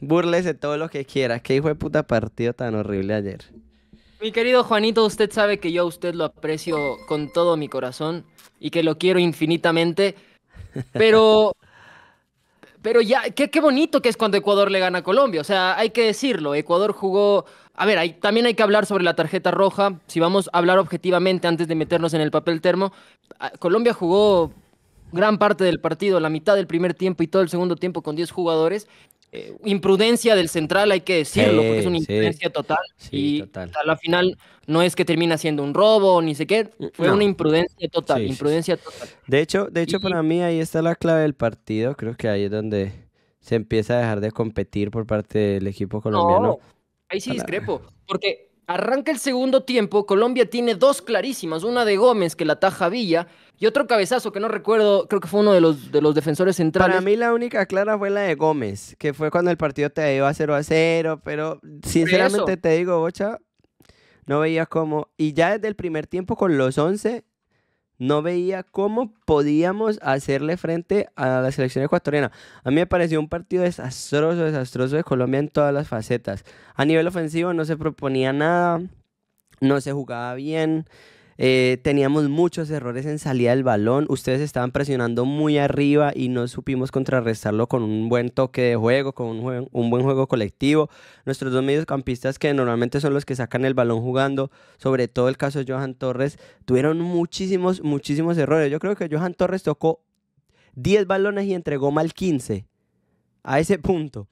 de todo lo que quiera. Qué hijo de puta partido tan horrible ayer. Mi querido Juanito, usted sabe que yo a usted lo aprecio con todo mi corazón y que lo quiero infinitamente. Pero. pero ya, qué, bonito que es cuando Ecuador le gana a Colombia. O sea, hay que decirlo. Ecuador jugó. A ver, también hay que hablar sobre la tarjeta roja. Si vamos a hablar objetivamente antes de meternos en el papel termo, Colombia jugó gran parte del partido, la mitad del primer tiempo y todo el segundo tiempo con 10 jugadores. Eh, imprudencia del central, hay que decirlo, porque es una imprudencia total. y la final no es que termina siendo un robo ni sé qué, fue una imprudencia total, imprudencia total. De hecho, de hecho para mí ahí está la clave del partido, creo que ahí es donde se empieza a dejar de competir por parte del equipo colombiano. ahí sí discrepo, porque Arranca el segundo tiempo, Colombia tiene dos clarísimas, una de Gómez que la taja Villa y otro cabezazo que no recuerdo, creo que fue uno de los, de los defensores centrales. Para mí la única clara fue la de Gómez, que fue cuando el partido te iba 0 a 0, pero sinceramente te digo, Bocha, no veía cómo. Y ya desde el primer tiempo con los 11, no veía cómo podíamos hacerle frente a la selección ecuatoriana. A mí me pareció un partido desastroso, desastroso de Colombia en todas las facetas. A nivel ofensivo no se proponía nada, no se jugaba bien. Eh, teníamos muchos errores en salida del balón. Ustedes estaban presionando muy arriba y no supimos contrarrestarlo con un buen toque de juego, con un, buen juego colectivo. Nuestros dos mediocampistas, que normalmente son los que sacan el balón jugando, sobre todo el caso de Johan Torres, tuvieron muchísimos, muchísimos errores. Yo creo que Johan Torres tocó 10 balones y entregó mal 15. A ese punto.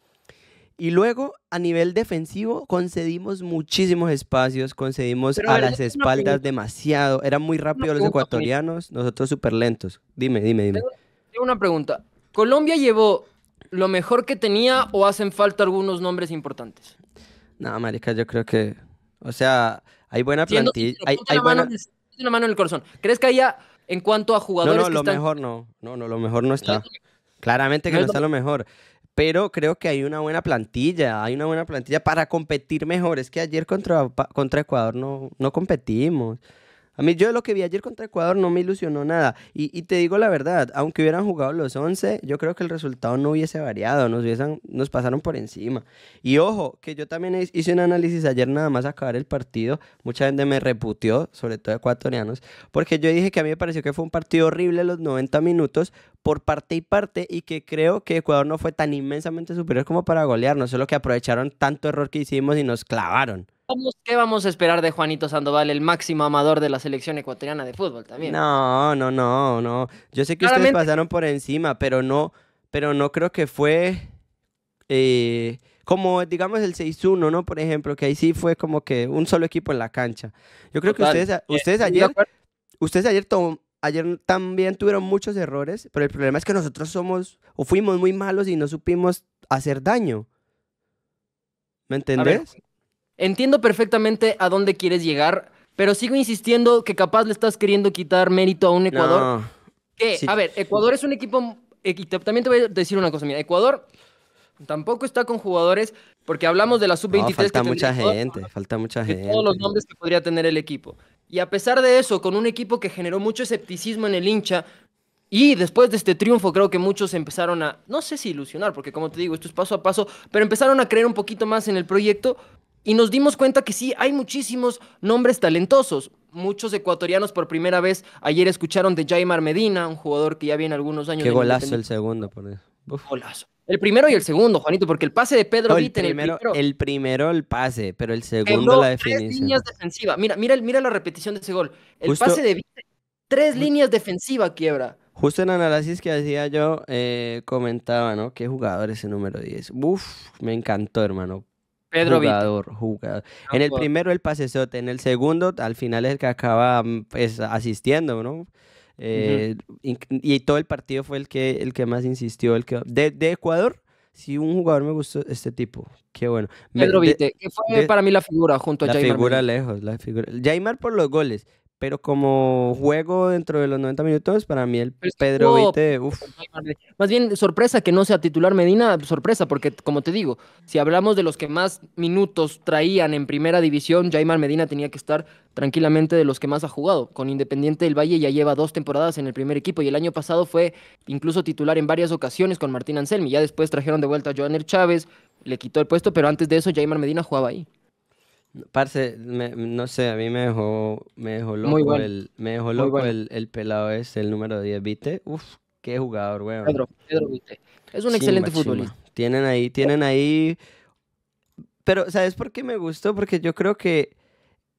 Y luego, a nivel defensivo, concedimos muchísimos espacios, concedimos a las espaldas demasiado. Eran muy rápidos los pues. ecuatorianos, nosotros súper lentos. Dime, dime, dime. Tengo una pregunta. ¿Colombia llevó lo mejor que tenía o hacen falta algunos nombres importantes? No, marica, yo creo que... O sea, hay buena plantilla. Hay, Mano, una mano en el corazón. ¿Crees que haya, en cuanto a jugadores No, no, lo mejor no. No, no, lo mejor no está. Claramente que no está lo mejor pero creo que hay una buena plantilla, hay una buena plantilla para competir mejor. Es que ayer contra, contra Ecuador no, no competimos. A mí yo lo que vi ayer contra Ecuador no me ilusionó nada. Y, te digo la verdad, aunque hubieran jugado los 11, yo creo que el resultado no hubiese variado, nos, nos pasaron por encima. Y ojo, que yo también hice un análisis ayer nada más acabar el partido. Mucha gente me reputió, sobre todo ecuatorianos, porque yo dije que a mí me pareció que fue un partido horrible los 90 minutos por parte y parte y que creo que Ecuador no fue tan inmensamente superior como para golearnos, solo que aprovecharon tanto error que hicimos y nos clavaron. ¿qué vamos a esperar de Juanito Sandoval, el máximo amador de la selección ecuatoriana de fútbol también? No, no, no, no. Yo sé que ustedes pasaron por encima, pero no, pero no creo que fue eh, como, digamos, el 6-1, ¿no? Por ejemplo, que ahí sí fue como que un solo equipo en la cancha. Yo creo que ustedes, eh, ustedes ayer, ustedes ayer también tuvieron muchos errores, pero el problema es que nosotros somos o fuimos muy malos y no supimos hacer daño. ¿Me entendés? Entiendo perfectamente a dónde quieres llegar, pero sigo insistiendo que capaz le estás queriendo quitar mérito a un Ecuador. A ver, Ecuador es un equipo... Eh, también te voy a decir una cosa, mira, Ecuador tampoco está con jugadores, porque hablamos de la sub-23. falta mucha gente, falta mucha gente. Todos los nombres que podría tener el equipo. Y a pesar de eso, con un equipo que generó mucho escepticismo en el hincha, y después de este triunfo creo que muchos empezaron a, no sé si ilusionar, porque como te digo, esto es paso a paso, pero empezaron a creer un poquito más en el proyecto, y nos dimos cuenta que sí, hay muchísimos nombres talentosos. Muchos ecuatorianos por primera vez ayer escucharon de Jaimar Medina, un jugador que ya viene algunos años. Qué golazo el segundo, por eso. Golazo. El primero y el segundo, Juanito, porque el pase de Pedro no, el, primero, el, primero, el pase, pero el segundo la definición. Tres líneas defensivas. Mira, mira, mira la repetición de ese gol. El pase de tres líneas defensivas quiebra. Justo en análisis que hacía yo, eh, comentaba, ¿no? Qué jugador ese número 10. Uf, me encantó, hermano. Pedro jugador, jugador. En el primero el pasesote, en el segundo al final es el que acaba mm, pues, asistiendo, ¿no? Eh, y, todo el partido fue el que, el que más insistió. El que, de, Ecuador, sí, un jugador me gustó este tipo. Qué bueno. Pedro Vite, que fue para mí la figura junto a la Figura lejos, la figura Jaimar por los goles, pero como juego dentro de los 90 minutos, para mí el Pedro Vite, Más bien, sorpresa que no sea titular Medina, sorpresa, porque como te digo, si hablamos de los que más minutos traían en primera división, Jaimar Medina tenía que estar tranquilamente de los que más ha jugado. Con Independiente del Valle ya lleva dos temporadas en el primer equipo y el año pasado fue incluso titular en varias ocasiones con Martín Anselmi. Ya después trajeron de vuelta a Joaner Chávez, le quitó el puesto, pero antes de eso Jaimar Medina jugaba ahí. Parce, no sé, a mí me dejó, me dejó loco, el, me dejó loco el, pelado ese, el número 10, ¿viste? Uf, qué jugador, weón. Pedro, Pedro, ¿viste? Es un excelente futbolista. Tienen ahí, tienen ahí... Pero, ¿sabes por qué me gustó? Porque yo creo que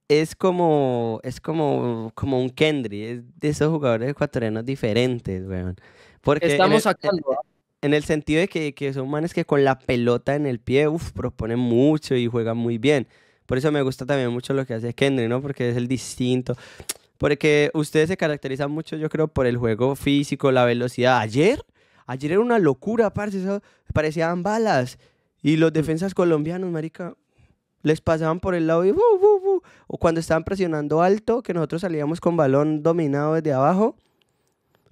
es como, es como, como un Kendry, es de esos jugadores ecuatorianos diferentes, weón. Porque Estamos en actuando. ¿ah? En, el sentido de que, que son manes que con la pelota en el pie, uf, proponen mucho y juegan muy bien. Por eso me gusta también mucho lo que hace Kendrick, ¿no? Porque es el distinto. Porque ustedes se caracterizan mucho, yo creo, por el juego físico, la velocidad. Ayer, ayer era una locura, parce, eso parecían balas. Y los defensas colombianos, marica, les pasaban por el lado y o cuando estaban presionando alto, que nosotros salíamos con balón dominado desde abajo,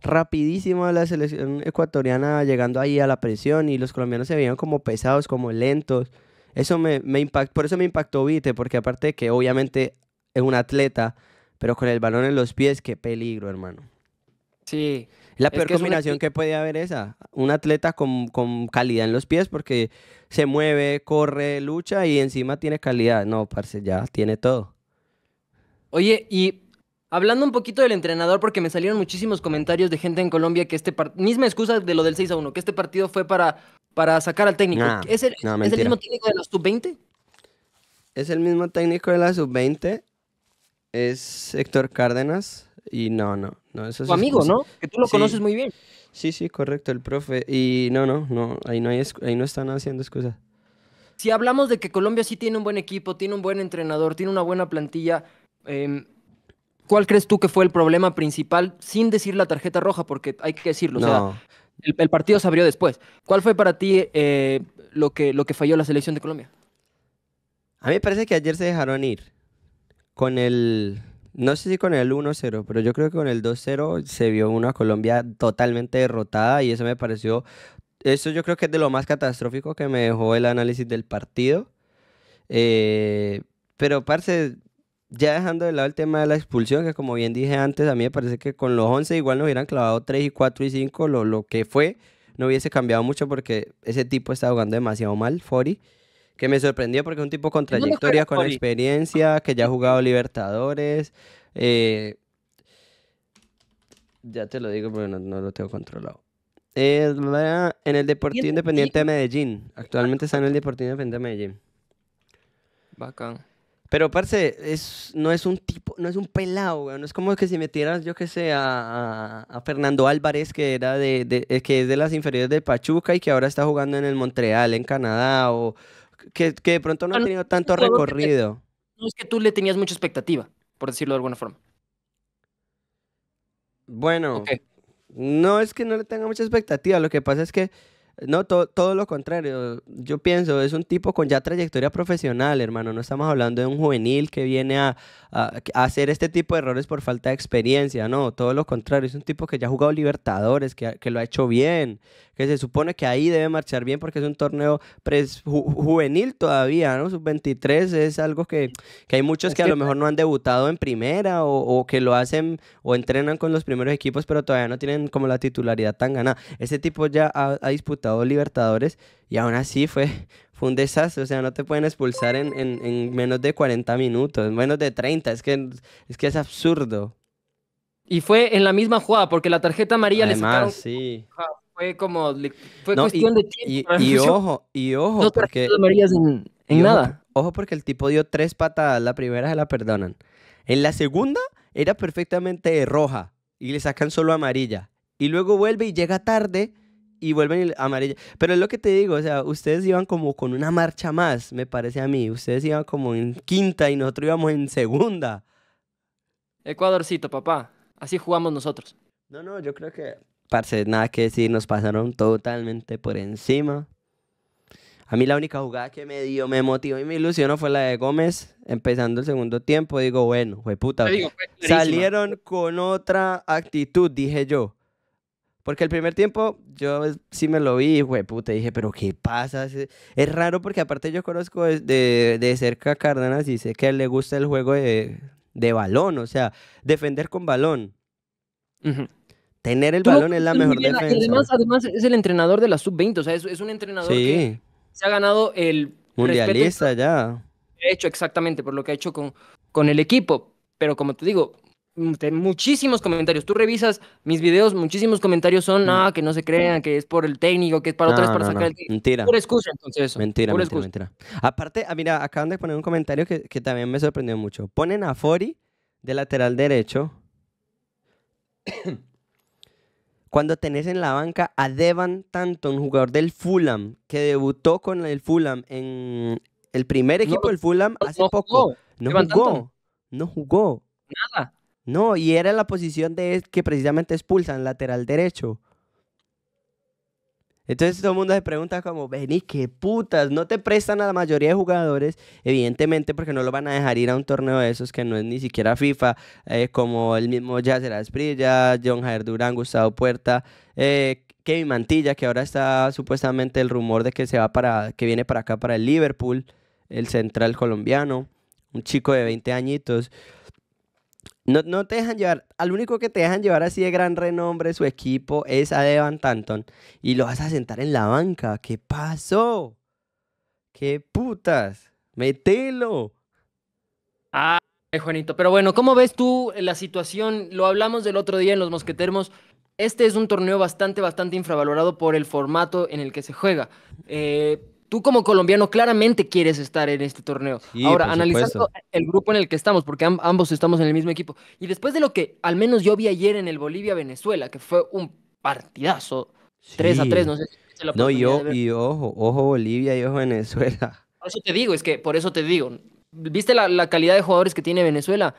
rapidísimo la selección ecuatoriana llegando ahí a la presión y los colombianos se veían como pesados, como lentos. Eso me, me impactó, por eso me impactó Vite, porque aparte que obviamente es un atleta, pero con el balón en los pies, qué peligro, hermano. Sí. La peor combinación que puede haber esa. Un atleta con, con, calidad en los pies porque se mueve, corre, lucha y encima tiene calidad. No, parce, ya tiene todo. Oye, y hablando un poquito del entrenador, porque me salieron muchísimos comentarios de gente en Colombia que este partido. Misma excusa de lo del 6 a 1, que este partido fue para para sacar al técnico. ¿Es, el, mismo técnico de la sub-20. Es Héctor Cárdenas. Y no, no, tu amigo, ¿no? Que tú lo conoces muy bien. Sí, sí, correcto, el profe. Y no, no, no, ahí no, hay, ahí no están haciendo excusas. Si hablamos de que Colombia sí tiene un buen equipo, tiene un buen entrenador, tiene una buena plantilla, em, ¿cuál crees tú que fue el problema principal sin decir la tarjeta roja? Porque hay que decirlo, no. El, partido se abrió después. ¿Cuál fue para ti eh, lo, que, lo que falló la selección de Colombia? A mí me parece que ayer se dejaron ir. Con el. No sé si con el 1-0, pero yo creo que con el 2-0 se vio una Colombia totalmente derrotada y eso me pareció. Eso yo creo que es de lo más catastrófico que me dejó el análisis del partido. Eh, pero, parce, ya dejando de lado el tema de la expulsión, que como bien dije antes, a mí me parece que con los 11 igual nos hubieran clavado 3 y 4 y 5, lo, lo que fue, no hubiese cambiado mucho porque ese tipo está jugando demasiado mal, Fori, que me sorprendió porque es un tipo con trayectoria, con experiencia, que ya ha jugado Libertadores. Eh, ya te lo digo porque no, lo tengo controlado. Eh, en el Deportivo Independiente de Medellín. Actualmente está en el Deportivo Independiente de Medellín. Bacán. Pero, parce, es, no es un tipo, no es un pelado, güey. No es como que si metieras, yo que sé, a, Fernando Álvarez, que era de, eh, que es de las inferiores de Pachuca y que ahora está jugando en el Montreal, en Canadá, o que, de pronto no, ha tenido tanto recorrido. No es que tú le tenías mucha expectativa, por decirlo de alguna forma. Bueno, no es que no le tenga mucha expectativa, lo que pasa es que no, todo lo contrario. Yo pienso, es un tipo con ya trayectoria profesional, hermano. No estamos hablando de un juvenil que viene a, hacer este tipo de errores por falta de experiencia. No, todo lo contrario. Es un tipo que ya ha jugado Libertadores, que, lo ha hecho bien, que se supone que ahí debe marchar bien porque es un torneo juvenil todavía, ¿no? Sub-23 es algo que, hay muchos que, a lo mejor no han debutado en primera o, que lo hacen o entrenan con los primeros equipos, pero todavía no tienen como la titularidad tan ganada. ese tipo ya ha disputado Libertadores y aún así fue, fue un desastre. O sea, no te pueden expulsar en, menos de 40 minutos, ...en menos de 30. Es que es, que es absurdo. Y fue en la misma jugada, porque la tarjeta amarilla le sacaron... Fue como... cuestión de tiempo. Y, ojo, y en, nada. Ojo, ojo porque el tipo dio tres patadas. La primera se la perdonan. En la segunda era perfectamente roja y le sacan solo amarilla. Y luego vuelve y llega tarde y vuelven amarilla. Pero es lo que te digo, o sea, ustedes iban como con una marcha más, me parece a mí. Ustedes iban como en quinta y nosotros íbamos en segunda. Ecuadorcito, papá. Así jugamos nosotros. No, no, yo creo que, parce, nada que decir, nos pasaron totalmente por encima. A mí la única jugada que me dio, me motivó y me ilusionó fue la de Gómez, empezando el segundo tiempo. Digo, bueno, fue puta. salieron con otra actitud, dije yo. Porque el primer tiempo yo sí me lo vi, güey, puta, dije, pero ¿qué pasa? Es raro porque aparte yo conozco de, cerca a Cárdenas y sé que le gusta el juego de, de balón, o sea, defender con balón. Tener el balón es la mejor defensa. Además, es el entrenador de la sub-20, o sea, es, un entrenador que se ha ganado el... Mundialista respeto. ya. hecho exactamente por lo que ha hecho con, con el equipo, pero como te digo, Mm, muchísimos comentarios. Tú revisas mis videos, muchísimos comentarios son, mm. ah, que no se crean, que es por el técnico, que es para otra otras, para sacar el Mentira. excusa, entonces. Mentira, mentira, mentira. Aparte, ah, mira, acaban de poner un comentario que, también me sorprendió mucho. Ponen a Fori de lateral derecho. Cuando tenés en la banca a Devan Un jugador del Fulham, que debutó con el Fulham en el primer equipo del Fulham hace poco. No jugó. No jugó. Nada. No, y era la posición de que precisamente expulsan, lateral derecho. Entonces todo el mundo se pregunta como, vení, qué putas, no te prestan a la mayoría de jugadores, evidentemente porque no lo van a dejar ir a un torneo de esos que no es ni siquiera FIFA, eh, como el mismo Yasser Asprilla, John Jair Durán, Gustavo Puerta, eh, Kevin Mantilla, que ahora está supuestamente el rumor de que se va para, que viene para acá para el Liverpool, el central colombiano, un chico de 20 añitos. No, te dejan llevar, al único que te dejan llevar así de gran renombre su equipo es a Devan Tanton y lo vas a sentar en la banca. ¿Qué pasó? ¿Qué putas? Metelo. Ah, Juanito. Pero bueno, ¿cómo ves tú la situación? Lo hablamos del otro día en los Mosquetermos. Este es un torneo bastante, bastante infravalorado por el formato en el que se juega. Eh, Tú como colombiano claramente quieres estar en este torneo. Ahora, analizando el grupo en el que estamos, porque ambos estamos en el mismo equipo, y después de lo que al menos yo vi ayer en el Bolivia-Venezuela, que fue un partidazo, 3 a 3, no sé No, y, y ojo, ojo Bolivia y ojo Venezuela. Por eso te digo, es que por eso te digo, ¿viste la, la calidad de jugadores que tiene Venezuela?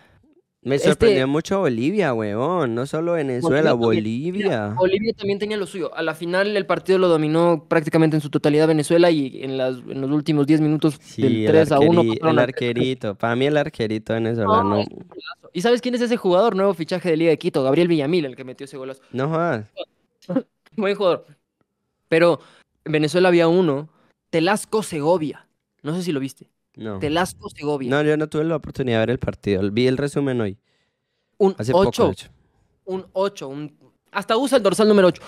Me este sorprendió mucho Bolivia, weón. No solo Venezuela, Bolivia. Bolivia. también tenía lo suyo. A la final el partido lo dominó prácticamente en su totalidad Venezuela y en, los últimos 10 minutos del 3 a 1. El arquerito. Para mí el arquerito venezolano. No, ¿Y sabes quién es ese jugador? Nuevo fichaje de Liga de Quito. Gabriel Villamil, el que metió ese golazo. No jodas. Buen jugador. Pero en Venezuela había uno. Telasco Segovia. No sé si lo viste. No. Segovia. No, yo no tuve la oportunidad de ver el partido. Vi el resumen hoy. Un 8. un 8. Hasta usa el dorsal número 8.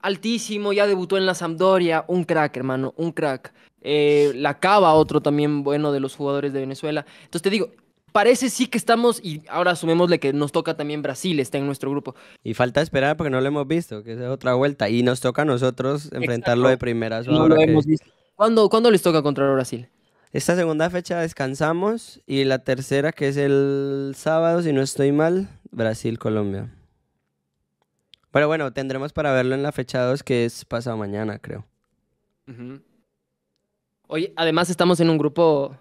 Altísimo, ya debutó en la Sampdoria. Un crack, hermano. Un crack. Eh, la Cava, otro también bueno de los jugadores de Venezuela. Entonces te digo, parece sí que estamos, y ahora asumémosle que nos toca también Brasil, está en nuestro grupo. Y falta esperar porque no lo hemos visto, que es otra vuelta. Y nos toca a nosotros enfrentarlo de primera. No ¿Cuándo, les toca contra Brasil? Esta segunda fecha descansamos y la tercera, que es el sábado, si no estoy mal, Brasil-Colombia. Pero bueno, tendremos para verlo en la fecha 2, que es pasado mañana, creo. Oye, además estamos en un grupo.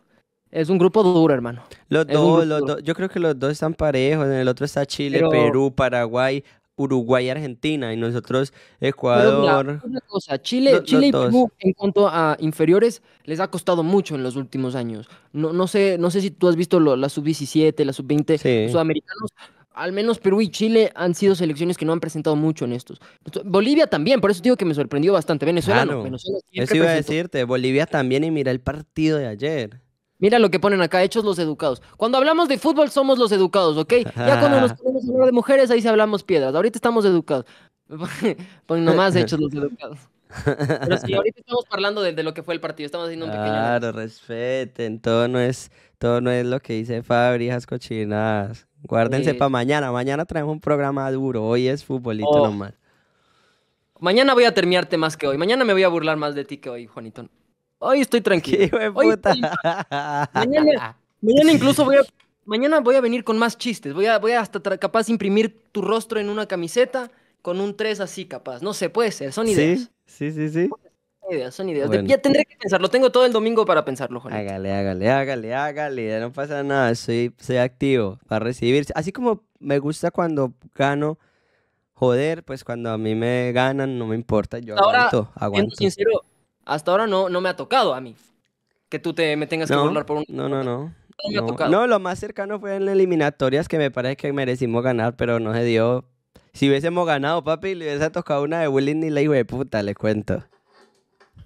Es un grupo duro, hermano. Los dos, Yo creo que los dos están parejos. En el otro está Chile, Perú, Paraguay, Uruguay y Argentina, y nosotros Ecuador. una cosa, Chile, Chile y Perú, en cuanto a inferiores, les ha costado mucho en los últimos años. No, no, sé, no sé si tú has visto la sub-17, la sub-20, sudamericanos. Al menos Perú y Chile han sido selecciones que no han presentado mucho en estos. Bolivia también, por eso digo que me sorprendió bastante. Venezuela, no, Eso iba a decirte, Bolivia también, y mira el partido de ayer. Mira lo que ponen acá, hechos los educados. Cuando hablamos de fútbol somos los educados, ¿ok? Ya cuando nos ponemos a hablar de mujeres, ahí sí hablamos piedras. Ahorita estamos educados. pues nomás hechos los educados. Pero ahorita estamos hablando de, lo que fue el partido, estamos haciendo un pequeño... Claro, respeten, todo no es, todo no es lo que dice Fabri, cochinas. Guárdense para mañana, mañana traemos un programa duro, hoy es fútbolito oh. nomás. Mañana voy a termiarte más que hoy, mañana me voy a burlar más de ti que hoy, Juanito hoy estoy tranquilo, Mañana, incluso voy a, mañana voy a venir con más chistes, voy a, voy a hasta capaz imprimir tu rostro en una camiseta con un 3 así capaz, no sé, puede ser, son ideas. Sí, sí, sí, Son ideas, son ideas. Ya tendré que pensarlo, tengo todo el domingo para pensarlo, Jorge. Hágale, hágale, hágale, hágale, no pasa nada, soy, soy activo para recibir. Así como me gusta cuando gano joder, pues cuando a mí me ganan, no me importa, yo Ahora, aguanto, sincero, hasta ahora no, no me ha tocado a mí que tú te, me tengas que burlar por un... No, no, no. No, no, lo más cercano fue en eliminatorias que me parece que merecimos ganar, pero no se dio. Si hubiésemos ganado, papi, le hubiese tocado una de Willing ni la hijo de puta, le cuento.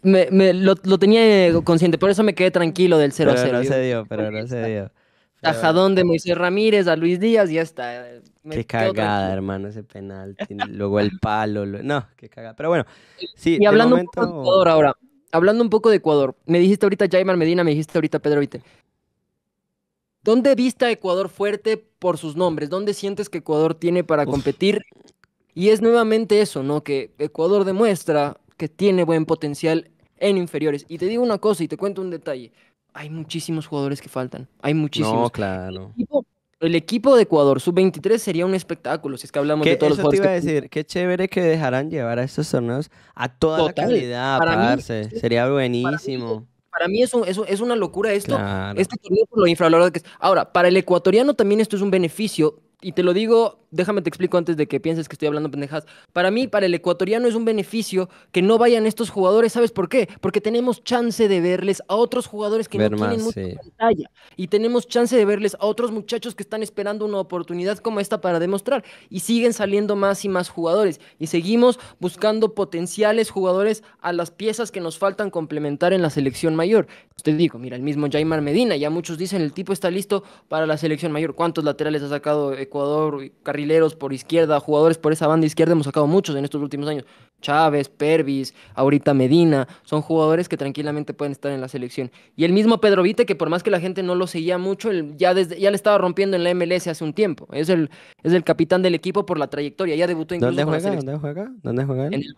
Me, me lo, tenía eh, consciente, por eso me quedé tranquilo del 0-0. Pero no se dio, pero no se dio. Tajadón de Moisés Ramírez a Luis Díaz, y ya está. Eh, qué cagada, hermano, ese penal. Luego el palo. No, qué cagada. Pero bueno, sí, y hablando de poco ahora, hablando un poco de Ecuador, me dijiste ahorita Jaime Medina, me dijiste ahorita Pedro Vite. ¿Dónde vista a Ecuador fuerte por sus nombres? ¿Dónde sientes que Ecuador tiene para competir? Y es nuevamente eso, ¿no? Que Ecuador demuestra que tiene buen potencial en inferiores. Y te digo una cosa y te cuento un detalle. Hay muchísimos jugadores que faltan. Hay muchísimos. No, claro el equipo de Ecuador sub-23 sería un espectáculo, si es que hablamos de todos los jugadores. Te iba a que... decir, qué chévere que dejarán llevar a estos torneos a toda la calidad, para sería buenísimo. Para mí, es una locura esto. Este torneo lo infravalorado que es. Ahora, para el ecuatoriano también esto es un beneficio y te lo digo, déjame te explico antes de que pienses que estoy hablando pendejas. Para mí, para el ecuatoriano es un beneficio que no vayan estos jugadores, ¿sabes por qué? Porque tenemos chance de verles a otros jugadores que no tienen mucha pantalla y tenemos chance de verles a otros muchachos que están esperando una oportunidad como esta para demostrar y siguen saliendo más y más jugadores y seguimos buscando potenciales jugadores a las piezas que nos faltan complementar en la selección mayor. Usted digo, mira, el mismo Jaimar Medina, ya muchos dicen el tipo está listo para la selección mayor. ¿Cuántos laterales ha sacado eh, Ecuador, carrileros por izquierda, jugadores por esa banda izquierda, hemos sacado muchos en estos últimos años. Chávez, Pervis, ahorita Medina, son jugadores que tranquilamente pueden estar en la selección. Y el mismo Pedro Vite, que por más que la gente no lo seguía mucho, él ya, desde, ya le estaba rompiendo en la MLS hace un tiempo. Es el, es el capitán del equipo por la trayectoria, ya debutó incluso ¿Dónde juega? ¿Dónde juega? ¿Dónde juega? En el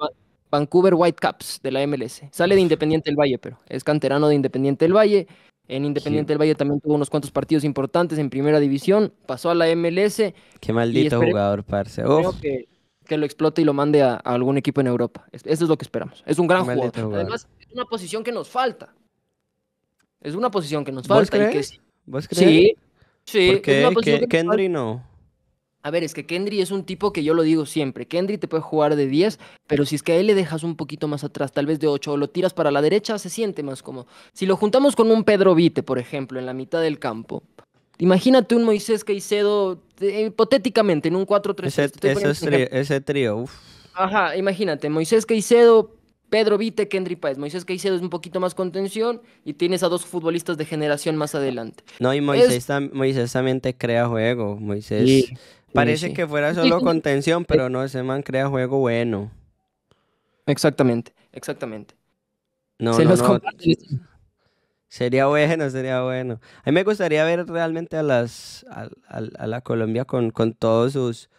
Vancouver Whitecaps de la MLS. Sale de Independiente del Valle, pero es canterano de Independiente del Valle. En Independiente del Valle también tuvo unos cuantos partidos importantes en primera división. Pasó a la MLS. Qué maldito jugador, parce. que, lo explote y lo mande a, algún equipo en Europa. Eso es lo que esperamos. Es un gran jugador. Además, es una posición que nos falta. Es una posición que nos ¿Vos falta. Crees? que ¿Vos crees? Sí. Sí. es que, no. A ver, es que Kendry es un tipo que yo lo digo siempre. Kendry te puede jugar de 10, pero si es que a él le dejas un poquito más atrás, tal vez de 8, o lo tiras para la derecha, se siente más cómodo. Si lo juntamos con un Pedro Vite, por ejemplo, en la mitad del campo, imagínate un Moisés Caicedo, eh, hipotéticamente, en un 4-3. Ese, ese trío, Ajá, imagínate, Moisés Caicedo, Pedro Vite, Kendry Paez. Moisés Caicedo es un poquito más contención y tienes a dos futbolistas de generación más adelante. No, y Moisés, también te crea juego. Moisés, Parece que fuera solo contención, pero no, ese man crea juego bueno. Exactamente, exactamente. No, Se no, los Sería bueno, sería bueno. A mí me gustaría ver realmente a las la Colombia con, con todos sus,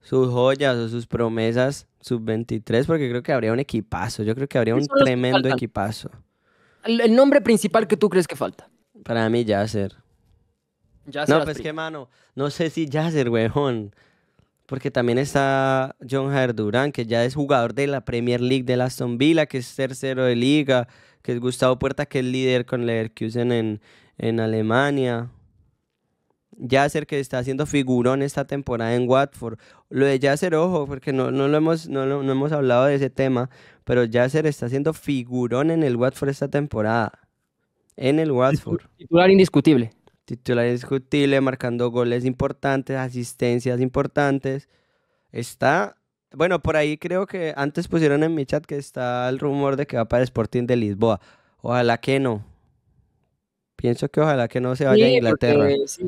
sus joyas o sus promesas sub-23, porque creo que habría un equipazo. Yo creo que habría un tremendo equipazo. El nombre principal que tú crees que falta. Para mí, ya ser no, pues qué mano. No sé si Yasser, weón. Porque también está John Jair Durán, que ya es jugador de la Premier League de la Aston Villa, que es tercero de liga, que es Gustavo Puerta, que es líder con Leverkusen en, en Alemania. Yasser que está haciendo figurón esta temporada en Watford. Lo de Yasser, ojo, porque no, no lo hemos, no, hemos hablado de ese tema, pero Yasser está haciendo figurón en el Watford esta temporada. En el Watford. Titular indiscutible. Titular indiscutible, marcando goles importantes, asistencias importantes. Está, bueno, por ahí creo que antes pusieron en mi chat que está el rumor de que va para Sporting de Lisboa. Ojalá que no. Pienso que ojalá que no se vaya a Inglaterra.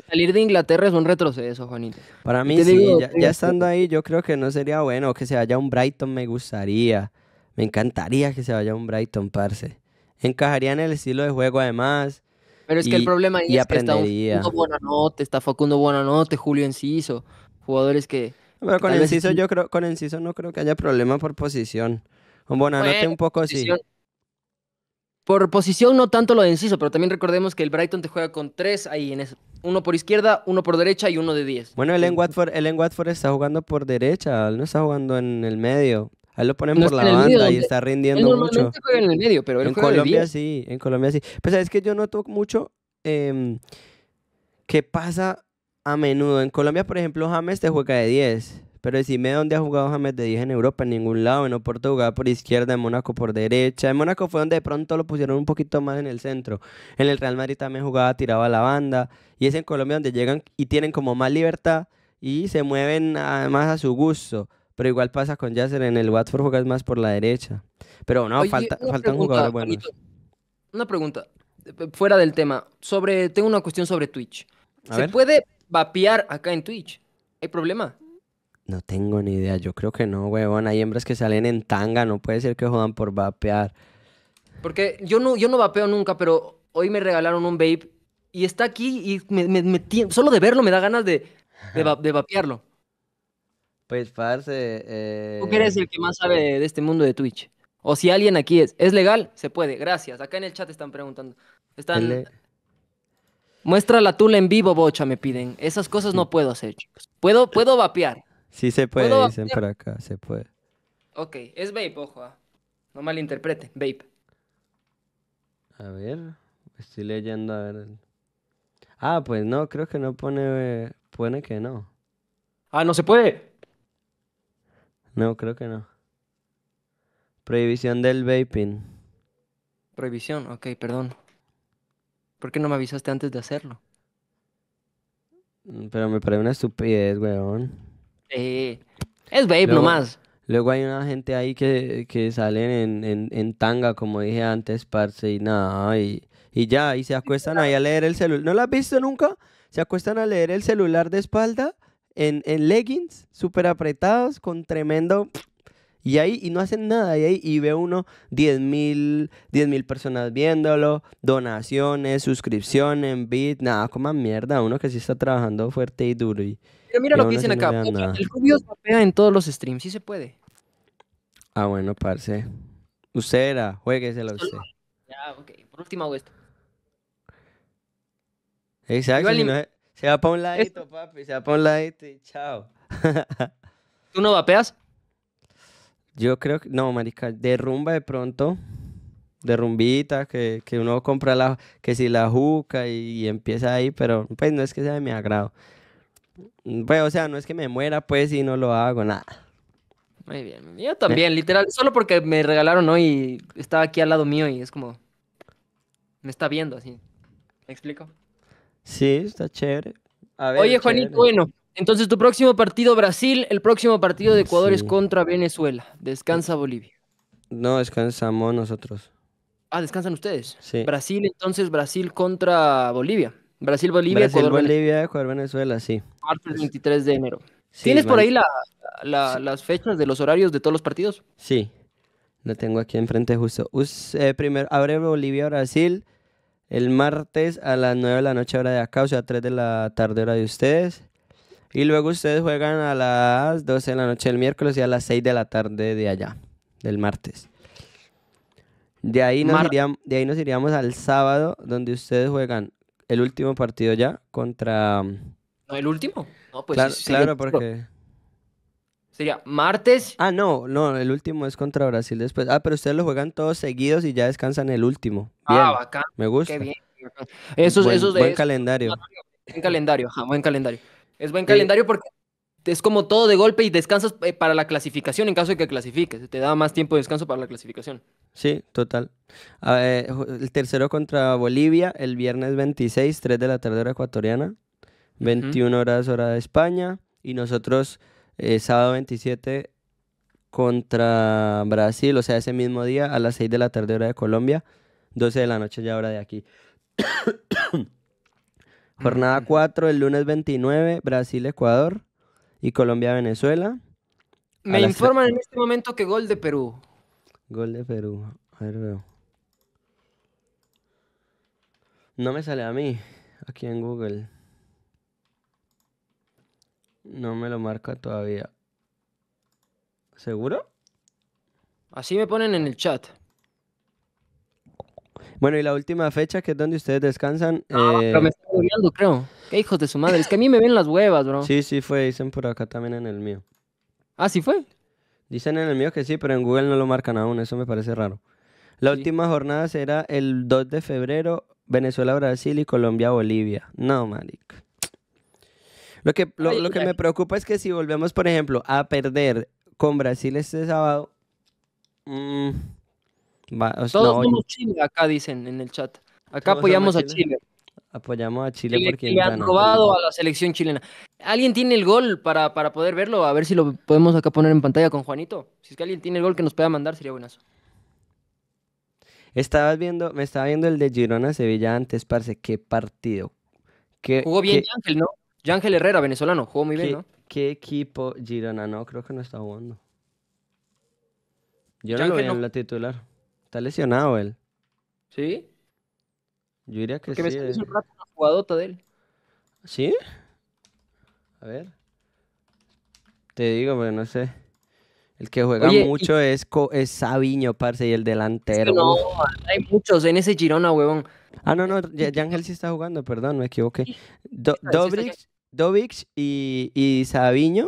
Salir de Inglaterra es un retroceso, Juanito. Para mí, sí, ya, ya, estando ahí, yo creo que no sería bueno que se vaya a un Brighton, me gustaría. Me encantaría que se vaya a un Brighton, parce. Encajaría en el estilo de juego, además. Pero es que el problema ahí es que está está Facundo Buenanote, Julio Enciso, jugadores que... Pero con Enciso, yo creo, con Enciso no creo que haya problema por posición. Con Buenanote un poco sí. Por posición no tanto lo de Enciso, pero también recordemos que el Brighton te juega con tres ahí en Uno por izquierda, uno por derecha y uno de diez. Bueno, el Watford, Watford está jugando por derecha, no está jugando en el medio. Ahí lo ponen por la banda y está rindiendo mucho. en Colombia sí, en Colombia sí. Pues es que yo noto mucho em, ¿Qué pasa a menudo. En Colombia, por ejemplo, James te juega de 10. Pero decime dónde ha jugado James de 10 en Europa, en ningún lado. En Oporto jugaba por izquierda, en Mónaco por derecha. En Mónaco fue donde de pronto lo pusieron un poquito más en el centro. En el Real Madrid también jugaba, tiraba a la banda. Y es en Colombia donde llegan y tienen como más libertad y se mueven además a su gusto. Pero igual pasa con Yasser, en el Watford juegas más por la derecha. Pero no, falta, faltan jugador bueno. una pregunta, eh, fuera del tema. Sobre, tengo una cuestión sobre Twitch. ¿Se puede vapear acá en Twitch? ¿Hay problema? No tengo ni idea, yo creo que no, huevón. Hay hembras que salen en tanga, no puede ser que jodan por vapear. Porque yo no, yo no vapeo nunca, pero hoy me regalaron un vape y está aquí y me, solo de verlo me da ganas de, de vapearlo. Pues, parce. Eh... Tú quieres eres el que más sabe de este mundo de Twitch. O si alguien aquí es. ¿Es legal? Se puede, gracias. Acá en el chat están preguntando. Están. Muestra la tula en vivo, bocha, me piden. Esas cosas no puedo hacer, chicos. Puedo, puedo vapear. Sí se puede, dicen por acá, se puede. Ok, es vape, ojo. Ah. No malinterprete, vape. A ver, estoy leyendo, a ver. Ah, pues no, creo que no pone. Pone que no. Ah, no se puede. No, creo que no. Prohibición del vaping. Prohibición, ok, perdón. ¿Por qué no me avisaste antes de hacerlo? Mm, pero me parece una estupidez, weón. es vape nomás. Luego hay una gente ahí que, que salen en, en, en, tanga, como dije antes, parce, y nada, y, y ya, y se acuestan ahí a leer el celular. ¿No lo has visto nunca? Se acuestan a leer el celular de espalda en, leggings, súper apretados, con tremendo... Y ahí, y no hacen nada, y ahí, y ve uno 10 mil, mil personas viéndolo, donaciones, suscripciones, bit, nada, como mierda, uno que sí está trabajando fuerte y duro. Y, Pero mira lo que dicen acá, el rubio en todos los streams, sí se puede. Ah, bueno, parce. Usted era, a usted. Ya, ok, por último hago esto. Exacto, se va para un ladito, papi, se va para un ladito y chao. ¿Tú no vapeas? Yo creo que, no, marica, derrumba de pronto, derrumbita, que, uno compra la, que si la juca y, empieza ahí, pero pues no es que sea de mi agrado. Pues, o sea, no es que me muera, pues, y no lo hago, nada. Muy bien, yo también, eh. literal, solo porque me regalaron hoy, Y estaba aquí al lado mío y es como, me está viendo así. ¿Me explico? Sí, está chévere. Oye, Juanito, bueno, entonces tu próximo partido Brasil, el próximo partido de Ecuador es contra Venezuela. Descansa Bolivia. No, descansamos nosotros. Ah, descansan ustedes. Sí. Brasil, entonces Brasil contra Bolivia. Brasil, Bolivia, Brasil, Bolivia, Venezuela. Ecuador, Venezuela, sí. Martes 23 de enero. ¿Tienes por ahí las fechas de los horarios de todos los partidos? Sí, lo tengo aquí enfrente justo. Eh, primero abre Bolivia, Brasil el martes a las 9 de la noche hora de acá, o sea, 3 de la tarde hora de ustedes. Y luego ustedes juegan a las 12 de la noche del miércoles y a las 6 de la tarde de allá, del martes. De ahí nos, iríamos, de ahí nos iríamos al sábado, donde ustedes juegan el último partido ya contra... Mm, ¿No el último? No, pues claro porque... Sería martes. Ah, no, no, el último es contra Brasil después. Ah, pero ustedes lo juegan todos seguidos y ya descansan el último. Ah, bien, ah, bacán. Me gusta. Qué bien. buen, calendario. Buen calendario, ajá, buen calendario. Es buen calendario porque es como todo de golpe y descansas eh, para la clasificación en caso de que clasifiques. Te da más tiempo de descanso para la clasificación. Sí, total. Ah, eh, el tercero contra Bolivia, el viernes 26, 3 de la tarde hora ecuatoriana, 21 horas hora de España. Y nosotros eh, sábado 27 contra Brasil, o sea, ese mismo día a las 6 de la tarde hora de Colombia, 12 de la noche ya hora de aquí. Jornada 4, el lunes 29, Brasil-Ecuador y Colombia-Venezuela. Me informan en este momento que gol de Perú. Gol de Perú. A ver, veo. No me sale a mí, aquí en Google. No me lo marca todavía. ¿Seguro? Así me ponen en el chat. Bueno, y la última fecha, que es donde ustedes descansan. Ah, pero me eh, está muriendo, creo. Qué hijos de su madre. Es que a mí me ven las huevas, bro. Sí, sí fue. Dicen por acá también en el mío. Ah, sí fue. Dicen en el mío que sí, pero en Google no lo marcan aún. Eso me parece raro. La última jornada será el 2 de febrero. Venezuela, Brasil y Colombia, Bolivia. No, marica. Lo que, me preocupa es que si volvemos, por ejemplo, a perder con Brasil este sábado. Mm. Todos somos Chile acá, dicen en el chat. Acá apoyamos a Chile? Apoyamos a Chile, porque. han robado a la selección chilena. ¿Alguien tiene el gol para, poder verlo? A ver si lo podemos acá poner en pantalla con Juanito. Si es que alguien tiene el gol que nos pueda mandar, sería buenazo. Estabas viendo, me estaba viendo el de Girona Sevilla antes, parce, qué partido. Jugó bien ¿no? Ángel Herrera, venezolano, jugó muy bien, ¿no? ¿Qué equipo Girona? No, creo que no está jugando. Yo no lo en la titular. Está lesionado él. ¿Sí? Yo diría que Porque me sí. Que eh. un rato una jugadota de él. ¿Sí? A ver. Te digo, pero pues, no sé. El que juega mucho es, es Sabiño, parce, y el delantero. no, hay muchos en ese Girona, huevón. Ah, no, no, este, Yangel sí está jugando, perdón, me equivoqué. Dobrix y, y Sabiño.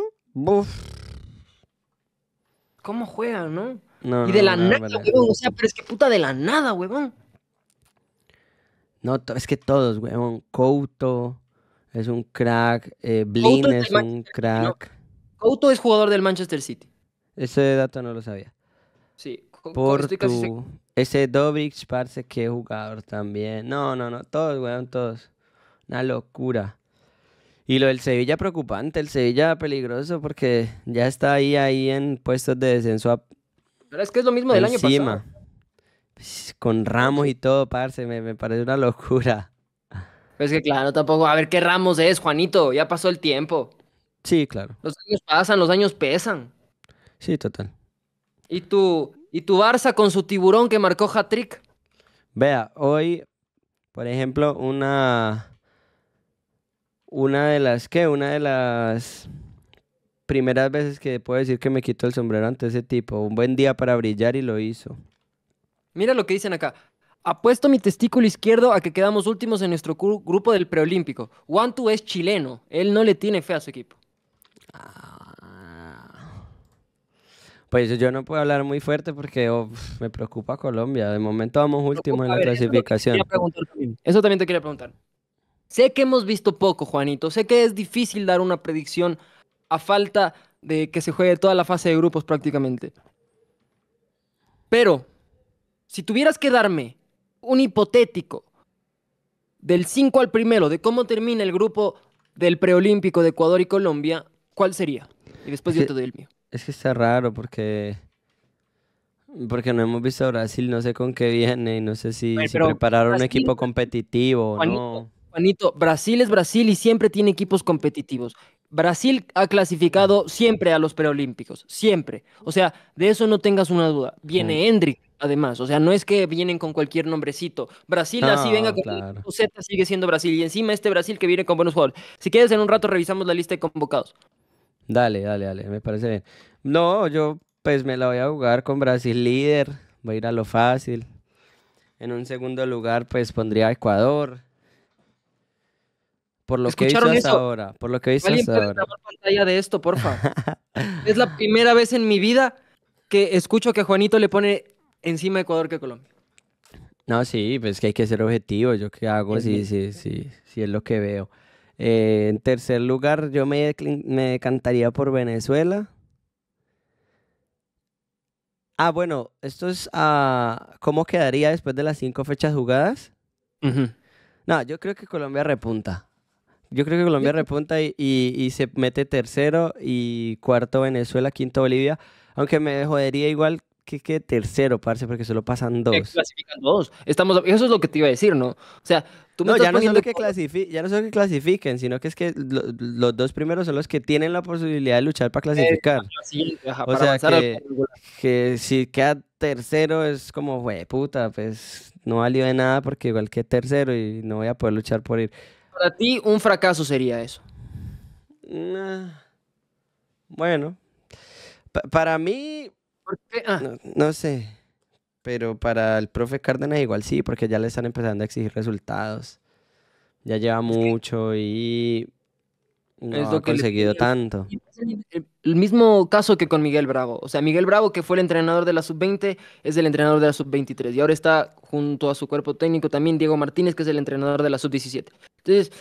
¿Cómo juegan, no? y de la nada, huevón. O sea, pero es que puta de la nada, huevón. No, es que todos, huevón. Couto es un crack. Eh, Blin es un crack. Couto es jugador del Manchester City. Ese dato no lo sabía. Sí, por tu... Ese Dobrich, parce, qué jugador también. No, no, no, todos, weón, todos. Una locura. Y lo del Sevilla preocupante, el Sevilla peligroso porque ya está ahí, ahí en puestos de descenso. Pero es que es lo mismo del año pasado. Pues, con Ramos y todo, parce, me, parece una locura. Pues que claro, tampoco, a ver qué Ramos es, Juanito, ya pasó el tiempo. Sí, claro. Los años pasan, los años pesan. Sí, total. Y tú, y tu Barça con su tiburón que marcó hat-trick. Vea, hoy, por ejemplo, una. Una de las. Una de las primeras veces que puedo decir que me quito el sombrero ante ese tipo. Un buen día para brillar y lo hizo. Mira lo que dicen acá. Apuesto mi testículo izquierdo a que quedamos últimos en nuestro grupo del preolímpico. Wantu es chileno. Él no le tiene fe a su equipo. Ah. Pues yo no puedo hablar muy fuerte porque oh, me preocupa Colombia. De momento vamos último en la clasificación. Eso, también. te quería preguntar. Sé que hemos visto poco, Juanito. Sé que es difícil dar una predicción a falta de que se juegue toda la fase de grupos prácticamente. Pero, si tuvieras que darme un hipotético del 5 al primero de cómo termina el grupo del preolímpico de Ecuador y Colombia, ¿cuál sería? Y después yo te doy el mío. Es que está raro porque. Porque no hemos visto a Brasil, no sé con qué viene y no sé si, prepararon un equipo competitivo o no. Juanito, Brasil es Brasil y siempre tiene equipos competitivos. Brasil ha clasificado siempre a los preolímpicos, siempre. O sea, de eso no tengas una duda. Viene sí. además. O sea, no es que vienen con cualquier nombrecito. Brasil, así venga con sigue siendo Brasil. Y encima este Brasil que viene con buenos jugadores. Si quieres, en un rato revisamos la lista de convocados. Dale, dale, dale, me parece bien. No, yo pues me la voy a jugar con Brasil líder, voy a ir a lo fácil. En un segundo lugar pues pondría Ecuador. Por lo que he hasta ahora, por lo que he hasta ahora. pantalla de esto, porfa. es la primera vez en mi vida que escucho que Juanito le pone encima Ecuador que Colombia. No, sí, pues que hay que ser objetivo. Yo qué hago si, sí, sí, sí, sí, es lo que veo. Eh, en tercer lugar, yo me, me decantaría por Venezuela. Ah, bueno, esto es ah, cómo quedaría después de las cinco fechas jugadas. No, yo creo que Colombia repunta. Yo creo que Colombia repunta y, y, se mete tercero y cuarto Venezuela, quinto Bolivia. Aunque me jodería igual que quede tercero, parce, porque solo pasan dos. clasifican dos. Estamos, eso es lo que te iba a decir, ¿no? O sea, tú me no, estás ya, no que ya no solo que clasifiquen, sino que es que los dos primeros son los que tienen la posibilidad de luchar para clasificar. o sea, que, si queda tercero es como, güey, puta, pues no valió de nada porque igual que tercero y no voy a poder luchar por ir. Para ti, un fracaso sería eso. Bueno, para mí Ah. No, sé. Pero para el profe Cárdenas igual sí, porque ya le están empezando a exigir resultados. Ya lleva mucho y no ha conseguido tanto. El mismo caso que con Miguel Bravo. O sea, Miguel Bravo, que fue el entrenador de la sub-20, es el entrenador de la sub-23. Y ahora está junto a su cuerpo técnico también Diego Martínez, que es el entrenador de la sub-17. Entonces,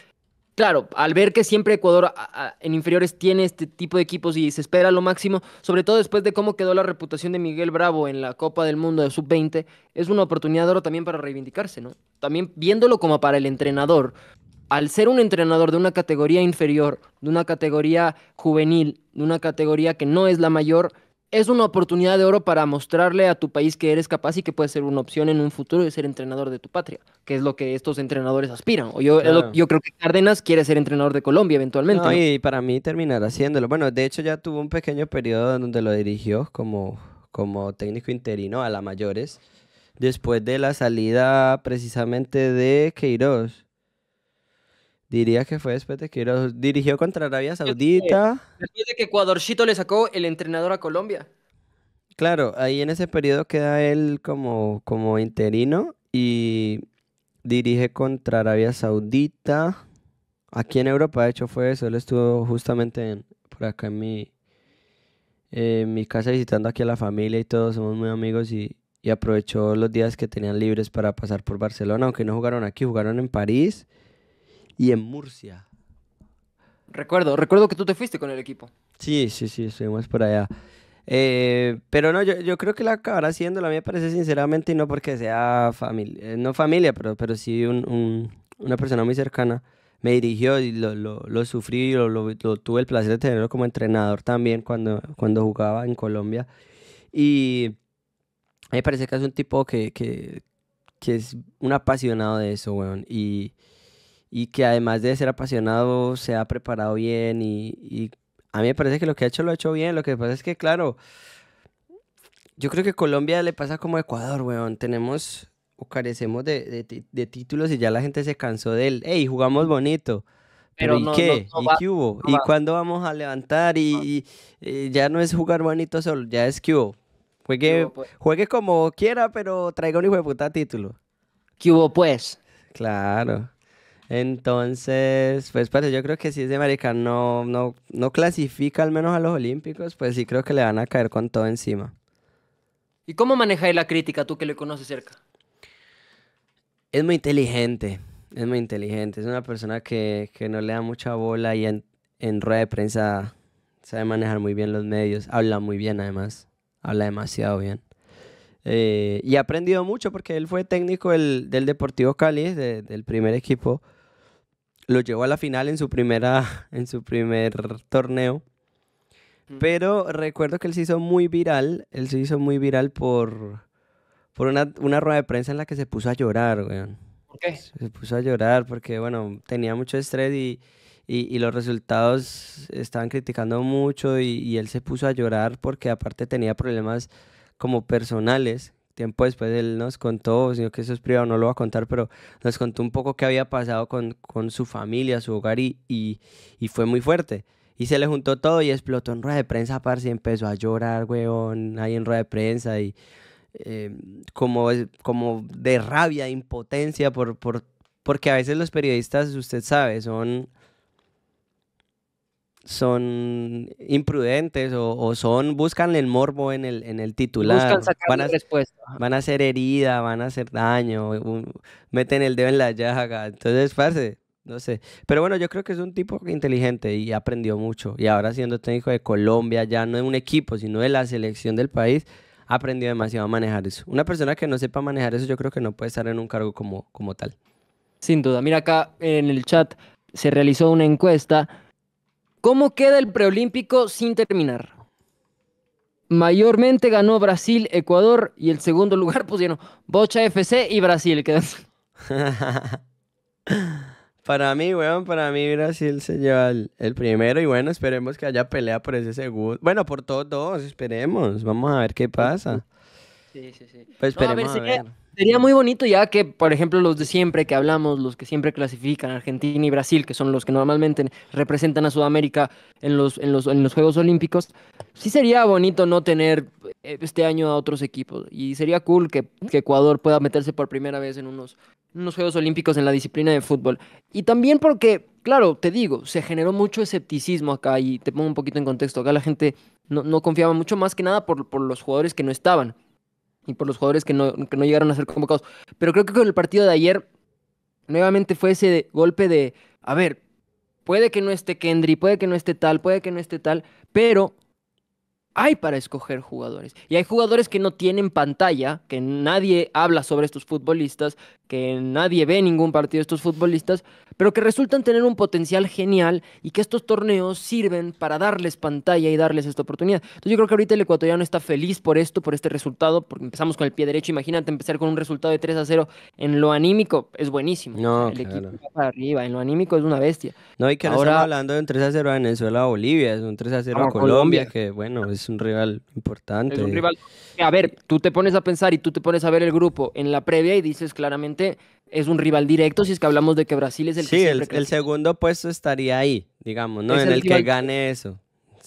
Claro, al ver que siempre Ecuador en inferiores tiene este tipo de equipos y se espera lo máximo, sobre todo después de cómo quedó la reputación de Miguel Bravo en la Copa del Mundo de Sub-20, es una oportunidad de oro también para reivindicarse, ¿no? También viéndolo como para el entrenador. Al ser un entrenador de una categoría inferior, de una categoría juvenil, de una categoría que no es la mayor, es una oportunidad de oro para mostrarle a tu país que eres capaz y que puedes ser una opción en un futuro de ser entrenador de tu patria, que es lo que estos entrenadores aspiran. O yo, creo que Cárdenas quiere ser entrenador de Colombia eventualmente. Y para mí terminar haciéndolo. Bueno, de hecho ya tuvo un pequeño periodo donde lo dirigió como, como técnico interino a la mayores, después de la salida precisamente de Queiroz. Diría que fue después de que dirigió contra Arabia Saudita. Después de que Ecuadorcito le sacó el entrenador a Colombia. Claro, ahí en ese periodo queda él como, como interino y dirige contra Arabia Saudita. Aquí en Europa, de hecho, fue eso. Él estuvo justamente por acá en mi, eh, mi casa visitando aquí a la familia y todos somos muy amigos y, y aprovechó los días que tenían libres para pasar por Barcelona, aunque no jugaron aquí, jugaron en París y en Murcia. Recuerdo, recuerdo que tú te fuiste con el equipo. Sí, sí, sí, estuvimos por allá. Eh, pero no, yo, yo, creo que la acabará siendo, la mí me parece sinceramente, y no porque sea familia, eh, no familia, pero, pero sí un, una persona muy cercana, me dirigió y lo, lo, sufrí, lo, lo, tuve el placer de tenerlo como entrenador también cuando, cuando jugaba en Colombia. Y me parece que es un tipo que, que, que es un apasionado de eso, weón. Y, y que además de ser apasionado se ha preparado bien y, a mí me parece que lo que ha hecho lo ha hecho bien. Lo que pasa es que, claro, yo creo que Colombia le pasa como Ecuador, weón. Tenemos o carecemos de, títulos y ya la gente se cansó de él. ¡Ey, jugamos bonito! Pero, ¿y qué? ¿Y cuándo vamos a levantar? Y, eh, ya no es jugar bonito solo, ya es que hubo. Juegue, pues. juegue como quiera, pero traiga un hijo de puta título. ¿Qué hubo, pues? Claro. Entonces, pues yo creo que si ese de no, no, no clasifica al menos a los Olímpicos, pues sí creo que le van a caer con todo encima. ¿Y cómo maneja la crítica tú que le conoces cerca? Es muy inteligente, es muy inteligente. Es una persona que, no le da mucha bola y en, en rueda de prensa sabe manejar muy bien los medios, habla muy bien además, habla demasiado bien. Eh, y ha aprendido mucho porque él fue técnico del, Deportivo Cali, del primer equipo, lo llevó a la final en su, primera, en su primer torneo. Mm. Pero recuerdo que él se hizo muy viral, él se hizo muy viral por, por una, rueda de prensa en la que se puso a llorar, weón. Se puso a llorar porque, bueno, tenía mucho estrés y, los resultados estaban criticando mucho y, él se puso a llorar porque aparte tenía problemas como personales tiempo después él nos contó, sino que eso es privado, no lo va a contar, pero nos contó un poco qué había pasado con, su familia, su hogar y, fue muy fuerte. Y se le juntó todo y explotó en rueda de prensa, parce, y empezó a llorar, weón, ahí en rueda de prensa y eh, como, como de rabia, impotencia, por, por, porque a veces los periodistas, usted sabe, son son imprudentes o, son, buscan el morbo en el, en el titular. Buscan sacar van a, respuesta. Van a hacer herida, van a hacer daño, meten el dedo en la llaga. Entonces, parce, no sé. Pero bueno, yo creo que es un tipo inteligente y aprendió mucho. Y ahora siendo técnico de Colombia, ya no de un equipo, sino de la selección del país, aprendió demasiado a manejar eso. Una persona que no sepa manejar eso, yo creo que no puede estar en un cargo como, como tal. Sin duda. Mira acá en el chat se realizó una encuesta ¿Cómo queda el preolímpico sin terminar? Mayormente ganó Brasil, Ecuador y el segundo lugar pusieron Bocha FC y Brasil. para mí, weón, para mí Brasil se lleva el, primero y bueno, esperemos que haya pelea por ese segundo. Bueno, por todos dos, esperemos. Vamos a ver qué pasa. Sí, sí, sí. Pues sería, muy bonito ya que, por ejemplo, los de siempre que hablamos, los que siempre clasifican, Argentina y Brasil, que son los que normalmente representan a Sudamérica en los, en los, en los Juegos Olímpicos, sí sería bonito no tener eh, este año a otros equipos. Y sería cool que, Ecuador pueda meterse por primera vez en unos, unos Juegos Olímpicos en la disciplina de fútbol. Y también porque, claro, te digo, se generó mucho escepticismo acá y te pongo un poquito en contexto. Acá la gente no, confiaba mucho más que nada por, por los jugadores que no estaban y por los jugadores que no, llegaron a ser convocados. Pero creo que con el partido de ayer, nuevamente fue ese golpe de, a ver, puede que no esté Kendry, puede que no esté tal, puede que no esté tal, pero hay para escoger jugadores. Y hay jugadores que no tienen pantalla, que nadie habla sobre estos futbolistas, que nadie ve ningún partido de estos futbolistas, pero que resultan tener un potencial genial y que estos torneos sirven para darles pantalla y darles esta oportunidad. Entonces yo creo que ahorita el ecuatoriano está feliz por esto, por este resultado, porque empezamos con el pie derecho. Imagínate empezar con un resultado de 3 a 0 en lo anímico, es buenísimo. el equipo va para arriba, en lo anímico es una bestia. No, y que ahora hablando de un 3 a 0 a Venezuela a Bolivia, es un 3 a 0 a Colombia, Colombia, que bueno, es un rival importante. A ver, tú te pones a pensar y tú te pones a ver el grupo en la previa y dices claramente es un rival directo si es que hablamos de que Brasil es el sí, el, segundo puesto estaría ahí, digamos, ¿no? en el, que gane eso.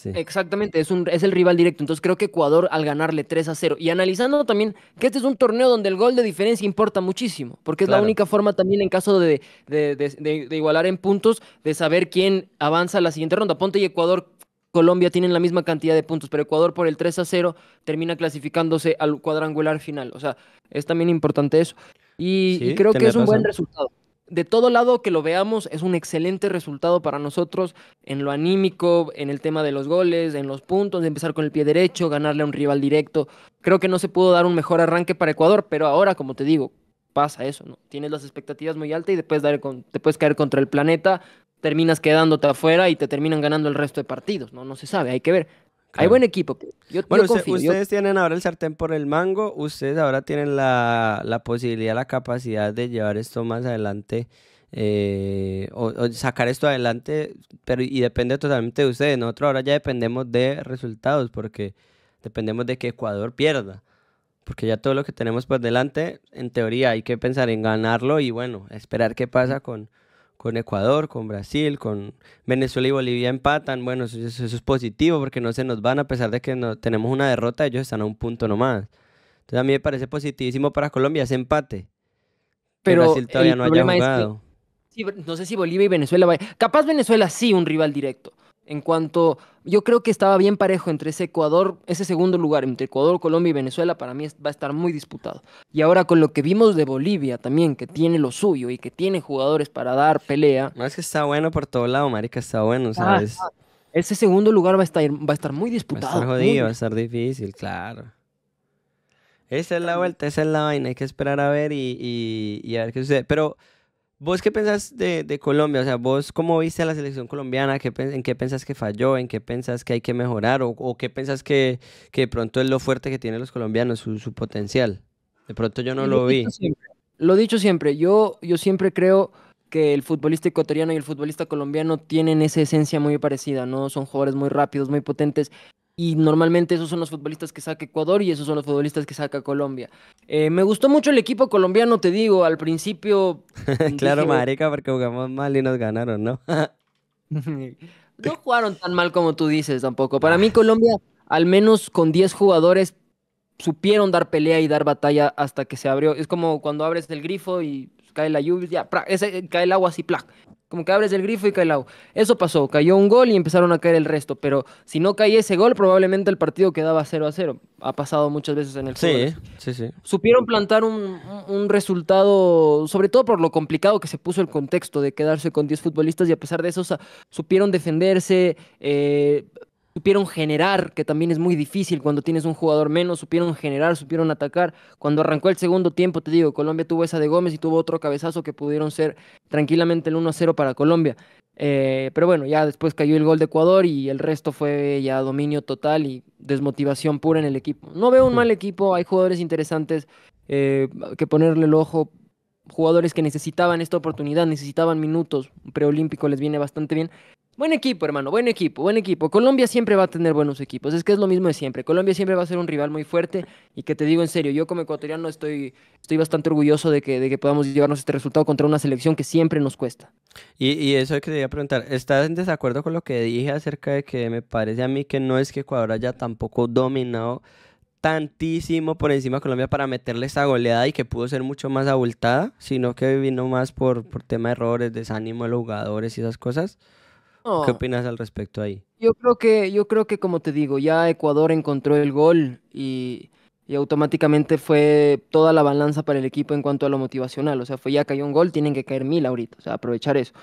Exactamente, es, un, es el rival directo. Entonces creo que Ecuador al ganarle 3 a 0 y analizando también que este es un torneo donde el gol de diferencia importa muchísimo, porque es la única forma también en caso de, de, igualar en puntos de saber quién avanza a la siguiente ronda. Ponte y Ecuador Colombia tiene la misma cantidad de puntos, pero Ecuador por el 3 a 0 termina clasificándose al cuadrangular final. O sea, es también importante eso. Y, creo que es un buen resultado. De todo lado que lo veamos, es un excelente resultado para nosotros en lo anímico, en el tema de los goles, en los puntos, de empezar con el pie derecho, ganarle a un rival directo. Creo que no se pudo dar un mejor arranque para Ecuador, pero ahora, como te digo, pasa eso, ¿no? Tienes las expectativas muy altas y después te puedes caer contra el planeta terminas quedándote afuera y te terminan ganando el resto de partidos, ¿no? No se sabe, hay que ver. Hay buen equipo. Yo, bueno, ustedes tienen ahora el sartén por el mango, ustedes ahora tienen la, la posibilidad, la capacidad de llevar esto más adelante. Eh, o, o, sacar esto adelante, pero y depende totalmente de ustedes. Nosotros ahora ya dependemos de resultados, porque dependemos de que Ecuador pierda, porque ya todo lo que tenemos por delante, en teoría, hay que pensar en ganarlo y bueno, esperar qué pasa con, con Ecuador, con Brasil, con Venezuela y Bolivia empatan. Bueno, eso, es positivo porque no se nos van a pesar de que no, tenemos una derrota, ellos están a un punto nomás. Entonces a mí me parece positivísimo para Colombia ese empate. Pero todavía no no sé si Bolivia y Venezuela, vayan. capaz Venezuela sí un rival directo, en cuanto, yo creo que estaba bien parejo entre ese Ecuador, ese segundo lugar, entre Ecuador, Colombia y Venezuela, para mí va a estar muy disputado. Y ahora con lo que vimos de Bolivia también, que tiene lo suyo y que tiene jugadores para dar pelea. No, es que está bueno por todo lado, marica, está bueno, ah, ¿sabes? Ah, ese segundo lugar va a estar, va a estar muy disputado. Va a estar jodido, va a estar difícil, claro. Esa es la vuelta, esa es la vaina, hay que esperar a ver y, y a ver qué sucede. Pero ¿Vos qué pensás de, Colombia? O sea, ¿vos cómo viste a la selección colombiana? ¿Qué, ¿En qué pensás que falló? ¿En qué pensás que hay que mejorar? ¿O, qué pensás que, que, de pronto es lo fuerte que tienen los colombianos, su, potencial? De pronto yo no lo, vi. Lo dicho siempre, yo, yo siempre creo que el futbolista ecuatoriano y el futbolista colombiano tienen esa esencia muy parecida, ¿no? Son jugadores muy rápidos, muy potentes, y normalmente esos son los futbolistas que saca Ecuador y esos son los futbolistas que saca Colombia. Eh, me gustó mucho el equipo colombiano, te digo, al principio... claro, marica, porque jugamos mal y nos ganaron, ¿no? no jugaron tan mal como tú dices tampoco. Para mí Colombia, al menos con 10 jugadores, supieron dar pelea y dar batalla hasta que se abrió. Es como cuando abres el grifo y cae la lluvia, cae el agua así, plac. Como que abres el grifo y cae el agua. Eso pasó, cayó un gol y empezaron a caer el resto. Pero si no caía ese gol, probablemente el partido quedaba 0 a 0. Ha pasado muchas veces en el sí, Sí, sí. Supieron plantar un, resultado, sobre todo por lo complicado que se puso el contexto de quedarse con 10 futbolistas y a pesar de eso, supieron defenderse. Eh, supieron generar, que también es muy difícil cuando tienes un jugador menos, supieron generar, supieron atacar. Cuando arrancó el segundo tiempo, te digo, Colombia tuvo esa de Gómez y tuvo otro cabezazo que pudieron ser tranquilamente el 1-0 para Colombia. Eh, pero bueno, ya después cayó el gol de Ecuador y el resto fue ya dominio total y desmotivación pura en el equipo. No veo un mal equipo, hay jugadores interesantes eh, que ponerle el ojo, jugadores que necesitaban esta oportunidad, necesitaban minutos, un preolímpico les viene bastante bien, Buen equipo, hermano, buen equipo, buen equipo. Colombia siempre va a tener buenos equipos, es que es lo mismo de siempre. Colombia siempre va a ser un rival muy fuerte y que te digo en serio, yo como ecuatoriano estoy, estoy bastante orgulloso de que, podamos llevarnos este resultado contra una selección que siempre nos cuesta. Y, eso que quería preguntar, ¿estás en desacuerdo con lo que dije acerca de que me parece a mí que no es que Ecuador haya tampoco dominado tantísimo por encima de Colombia para meterle esa goleada y que pudo ser mucho más abultada, sino que vino más por, por tema de errores, desánimo de los jugadores y esas cosas? ¿Qué opinas al respecto ahí? Yo creo que, yo creo que como te digo, ya Ecuador encontró el gol y, automáticamente fue toda la balanza para el equipo en cuanto a lo motivacional. O sea, fue ya cayó un gol, tienen que caer mil ahorita. O sea, aprovechar eso.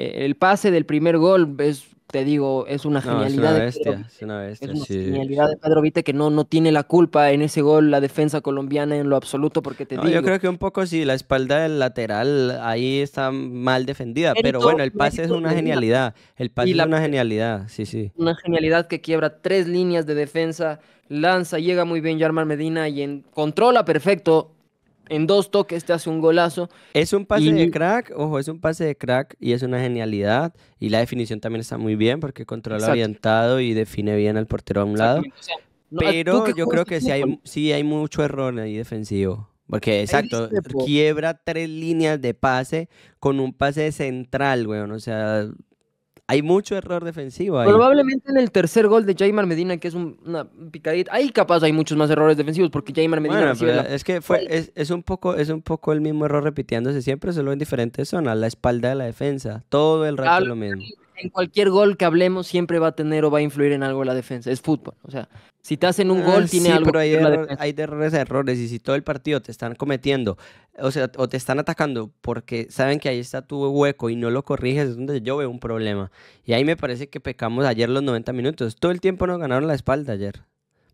Eh, el pase del primer gol es, te digo, es una genialidad. una bestia, de es una bestia, es una genialidad de Pedro Vite que no, no tiene la culpa en ese gol la defensa colombiana en lo absoluto, porque te digo. Yo creo que un poco sí, la espalda del lateral ahí está mal defendida, pero bueno, el pase es una genialidad. El pase es una genialidad, sí, sí. Una genialidad que quiebra tres líneas de defensa, lanza, llega muy bien Yarmar Medina y controla perfecto en dos toques te hace un golazo. Es un pase de crack, ojo, es un pase de crack y es una genialidad. Y la definición también está muy bien porque controla Exacto. orientado y define bien al portero a un lado. Pero yo creo que sí hay, sí hay mucho error ahí defensivo. Porque, exacto, pues. quiebra tres líneas de pase con un pase central, weón. O sea, hay mucho error defensivo ahí. Probablemente en el tercer gol de Jaimar Medina, que es un, una picadita. Ahí capaz hay muchos más errores defensivos porque Jaimar Medina. es que fue, es, un poco, es un poco el mismo error repitiéndose siempre, solo en diferentes zonas. La espalda de la defensa. Todo el rato claro, lo mismo en cualquier gol que hablemos siempre va a tener o va a influir en algo la defensa. Es fútbol. O sea, si te hacen un ah, gol, tiene sí, algo. Pero hay, error, hay errores, errores. Y si todo el partido te están cometiendo, o sea, o te están atacando porque saben que ahí está tu hueco y no lo corriges, es donde yo veo un problema. Y ahí me parece que pecamos ayer los 90 minutos. Todo el tiempo nos ganaron la espalda ayer.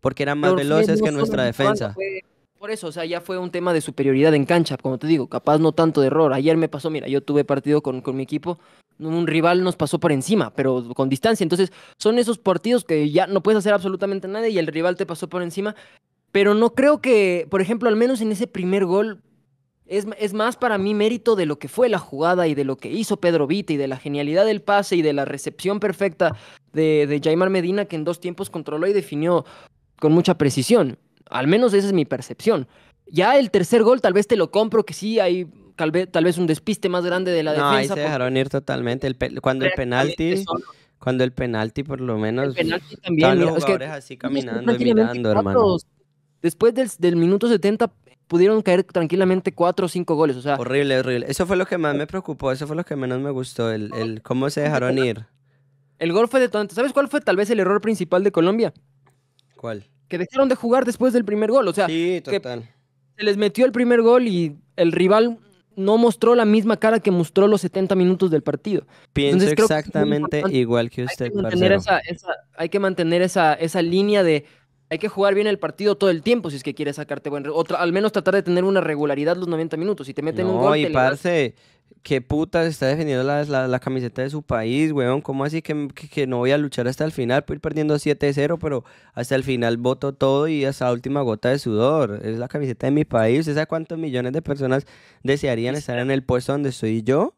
Porque eran más veloces que nuestra defensa. Por eso, o sea, ya fue un tema de superioridad en cancha, como te digo, capaz no tanto de error. Ayer me pasó, mira, yo tuve partido con, con mi equipo un rival nos pasó por encima, pero con distancia. Entonces, son esos partidos que ya no puedes hacer absolutamente nada y el rival te pasó por encima. Pero no creo que, por ejemplo, al menos en ese primer gol, es, más para mí mérito de lo que fue la jugada y de lo que hizo Pedro Vita y de la genialidad del pase y de la recepción perfecta de, de Jaimar Medina, que en dos tiempos controló y definió con mucha precisión. Al menos esa es mi percepción. Ya el tercer gol tal vez te lo compro, que sí hay tal vez, un despiste más grande de la defensa. Ahí se dejaron ir totalmente. cuando el penalti, cuando el penalti por lo menos. El penalti también. los jugadores así caminando y mirando, hermano. Después del, minuto 70 pudieron caer tranquilamente cuatro o cinco goles. sea, horrible, horrible. Eso fue lo que más me preocupó, eso fue lo que menos me gustó, el, cómo se dejaron ir. El gol fue detonante. ¿Sabes cuál fue tal vez el error principal de Colombia? ¿Cuál? Que dejaron de jugar después del primer gol. O sea, sí, total. se les metió el primer gol y el rival no mostró la misma cara que mostró los 70 minutos del partido. Pienso exactamente igual que usted. Hay que mantener, esa, hay que mantener esa, línea de hay que jugar bien el partido todo el tiempo si es que quieres sacarte buen... Otra, al menos tratar de tener una regularidad los 90 minutos. Si te meten un gol... y ¿Qué se está defendiendo la, camiseta de su país, weón? ¿Cómo así que, no voy a luchar hasta el final? Puedo ir perdiendo 7-0, pero hasta el final voto todo y hasta la última gota de sudor. Es la camiseta de mi país. ¿Usted sabe cuántos millones de personas desearían estar en el puesto donde estoy yo?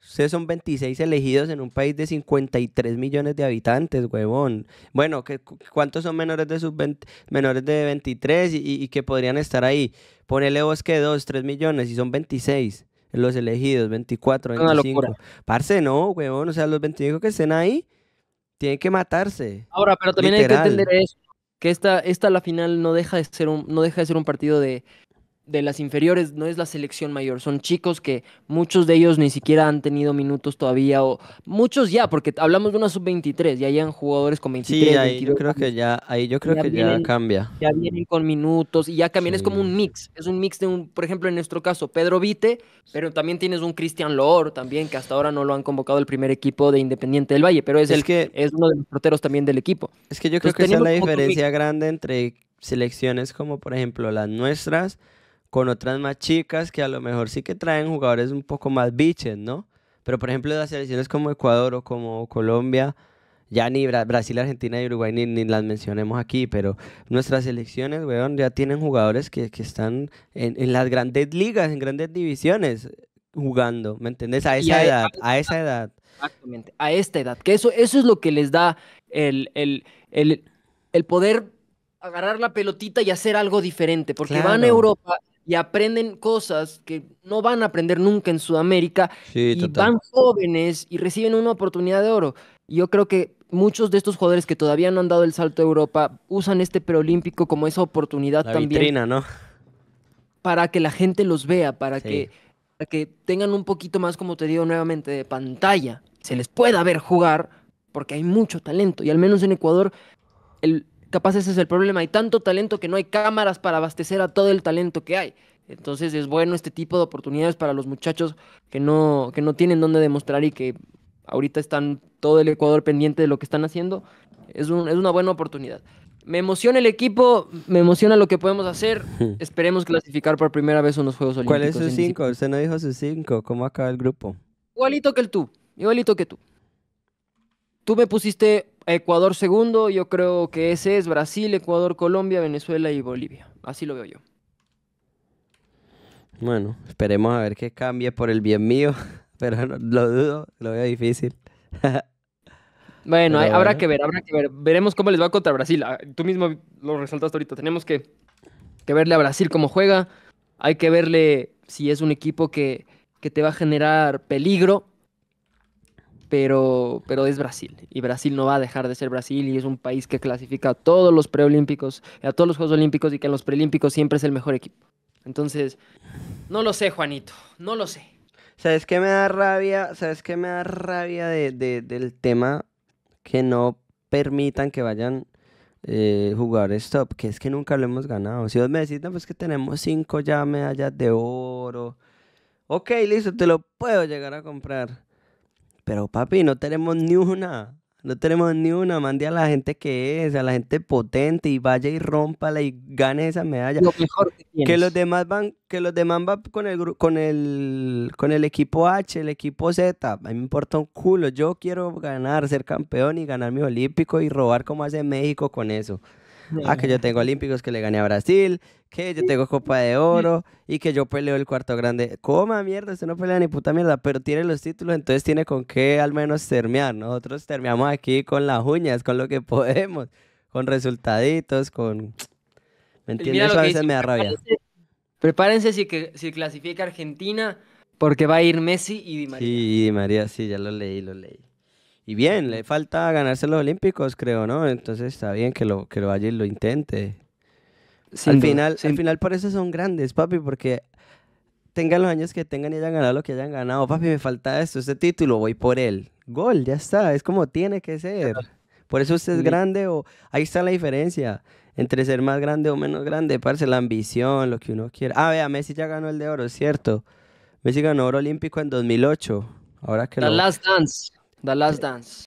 Ustedes son 26 elegidos en un país de 53 millones de habitantes, huevón. Bueno, ¿qué, ¿cuántos son menores de, sus menores de 23 y, que podrían estar ahí? Ponele bosque que 2, 3 millones y son 26 los elegidos, 24, 25. Parce, no, huevón, o sea, los 25 que estén ahí tienen que matarse. Ahora, pero también hay que entender eso, que esta, esta la final no deja de ser un no deja de ser un partido de de las inferiores, no es la selección mayor, son chicos que muchos de ellos ni siquiera han tenido minutos todavía, o muchos ya, porque hablamos de una sub-23, ya llegan jugadores con 23, yo creo que ya, ahí yo creo que ya cambia. Ya vienen con minutos y ya cambian, es como un mix, es un mix de un, por ejemplo, en nuestro caso, Pedro Vite, pero también tienes un Cristian Loor también, que hasta ahora no lo han convocado el primer equipo de Independiente del Valle, pero es, el que es uno de los porteros también del equipo. Es que yo creo que esa es la diferencia grande entre selecciones como por ejemplo las nuestras con otras más chicas que a lo mejor sí que traen jugadores un poco más biches, ¿no? Pero por ejemplo, las selecciones como Ecuador o como Colombia, ya ni Brasil, Argentina y Uruguay ni, las mencionemos aquí, pero nuestras selecciones, weón, ya tienen jugadores que, están en, las grandes ligas, en grandes divisiones jugando, ¿me entendés? A esa e- edad, a, esa edad. Exactamente, a esta edad, que eso, eso es lo que les da el, el, el, el poder agarrar la pelotita y hacer algo diferente, porque van a Europa y aprenden cosas que no van a aprender nunca en Sudamérica y van jóvenes y reciben una oportunidad de oro. Y yo creo que muchos de estos jugadores que todavía no han dado el salto a Europa usan este preolímpico como esa oportunidad la también. ¿no? Para que la gente los vea, para, que, para que tengan un poquito más, como te digo nuevamente, de pantalla. Se les pueda ver jugar porque hay mucho talento. Y al menos en Ecuador, el capaz ese es el problema. Hay tanto talento que no hay cámaras para abastecer a todo el talento que hay. Entonces es bueno este tipo de oportunidades para los muchachos que no, que no tienen dónde demostrar y que ahorita están todo el Ecuador pendiente de lo que están haciendo. Es, es una buena oportunidad. Me emociona el equipo, me emociona lo que podemos hacer. Hmm. Esperemos clasificar por primera vez unos Juegos Olímpicos. ¿Cuál es su 5? Usted no dijo su 5. ¿Cómo acaba el grupo? Igualito que el tú, igualito que tú. Tú me pusiste Ecuador segundo, yo creo que ese es Brasil, Ecuador, Colombia, Venezuela y Bolivia. Así lo veo yo. Bueno, esperemos a ver qué cambie por el bien mío, pero lo dudo, lo veo difícil. bueno, habrá que ver, habrá que ver. Veremos cómo les va contra Brasil. Ah, tú mismo lo resaltaste ahorita. Tenemos que, verle a Brasil cómo juega. Hay que verle si es un equipo que, que te va a generar peligro pero, pero es Brasil. Y Brasil no va a dejar de ser Brasil y es un país que clasifica a todos los preolímpicos, a todos los Juegos Olímpicos y que en los preolímpicos siempre es el mejor equipo. Entonces, no lo sé, Juanito, no lo sé. ¿Sabes qué me da rabia? ¿Sabes qué me da rabia del tema que no permitan que vayan eh, jugar top? Que es que nunca lo hemos ganado. Si vos me decís, no, pues que tenemos cinco ya medallas de oro. Ok, listo, te lo puedo llegar a comprar. Pero papi, no tenemos ni una. No tenemos ni una. Mande a la gente que es, a la gente potente y vaya y rómpala y gane esa medalla. que, los demás van, que los demás van con el con el con el equipo H, el equipo Z. A mí me importa un culo. Yo quiero ganar, ser campeón y ganar mi olímpico y robar como hace México con eso ah, que yo tengo Olímpicos que le gané a Brasil, que yo tengo Copa de Oro y que yo peleo el cuarto grande. Coma mierda, usted no pelea ni puta mierda, pero tiene los títulos, entonces tiene con qué al menos termear. Nosotros termeamos aquí con las uñas, con lo que podemos, con resultaditos, con... ¿Me pues entiendes? Eso a veces me da Prepárense, si, que, si clasifica Argentina, porque va a ir Messi y Di María. Sí, Di María, sí, ya lo leí, lo leí y bien, le falta ganarse los Olímpicos, creo, ¿no? Entonces está bien que lo, que lo vaya y lo intente. al, final, al final por eso son grandes, papi, porque tengan los años que tengan y hayan ganado lo que hayan ganado, papi, me falta esto, este título, voy por él. Gol, ya está, es como tiene que ser. Por eso usted es grande o ahí está la diferencia entre ser más grande o menos grande, parece la ambición, lo que uno quiera. Ah, vea, Messi ya ganó el de oro, es ¿cierto? Messi ganó oro olímpico en 2008. Ahora que no... Last Dance. The Last Dance.